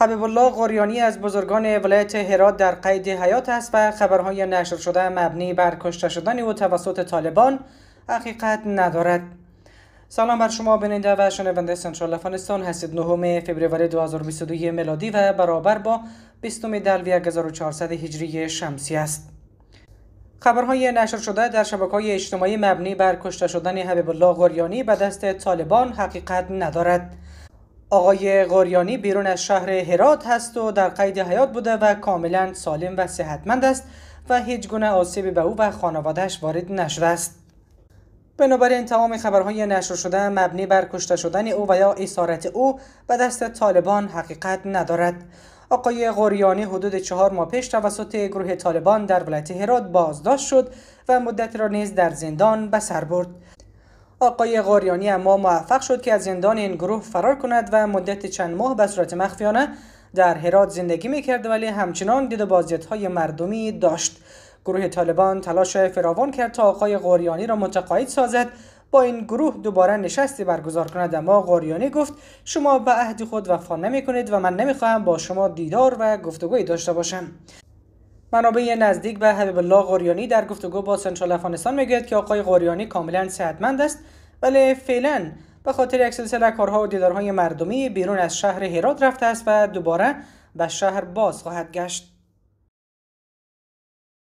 حبیب الله قریانی از بزرگان ولایت هرات در قید حیات است و خبرهای نشر شده مبنی بر کشته شدن او توسط طالبان حقیقت ندارد سلام بر شما بیننده و شنونده سنترال افغانستان هستید نهم فوریه 2022 میلادی و برابر با 20 دلوی 1400 هجری شمسی است خبرهای نشر شده در شبکه های اجتماعی مبنی بر کشته شدن حبیب الله قریانی به دست طالبان حقیقت ندارد آقای غوریانی بیرون از شهر هرات هست و در قید حیات بوده و کاملا سالم و صحتمند است و هیچ گونه آسیبی به او و خانوادهش وارد نشده است بنابراین تمام خبرهای نشر شده مبنی بر کشته شدن او و یا اسارت او به دست طالبان حقیقت ندارد آقای غوریانی حدود چهار ماه پیش توسط گروه طالبان در ولایت هرات بازداشت شد و مدت را نیز در زندان به سر برد آقای غاریانی اما موفق شد که از زندان این گروه فرار کند و مدت چند ماه به صورت مخفیانه در هرات زندگی میکرد ولی همچنان دید بازیت های مردمی داشت گروه طالبان تلاش فراوان کرد تا آقای غوریانی را متقاعد سازد با این گروه دوباره نشستی برگزار کند اما غوریانی گفت شما به عهد خود وفا نمی کنید و من خواهم با شما دیدار و گفتگوی داشته باشم منابع نزدیک به حبیب الله قریانی در گفتگو با سنترال افغانستان میگوید که آقای قریانی کاملا صحتمند است ولی فعلا به خاطر یک سلسله کارها و دیدارهای مردمی بیرون از شهر هرات رفته است و دوباره به شهر باز خواهد گشت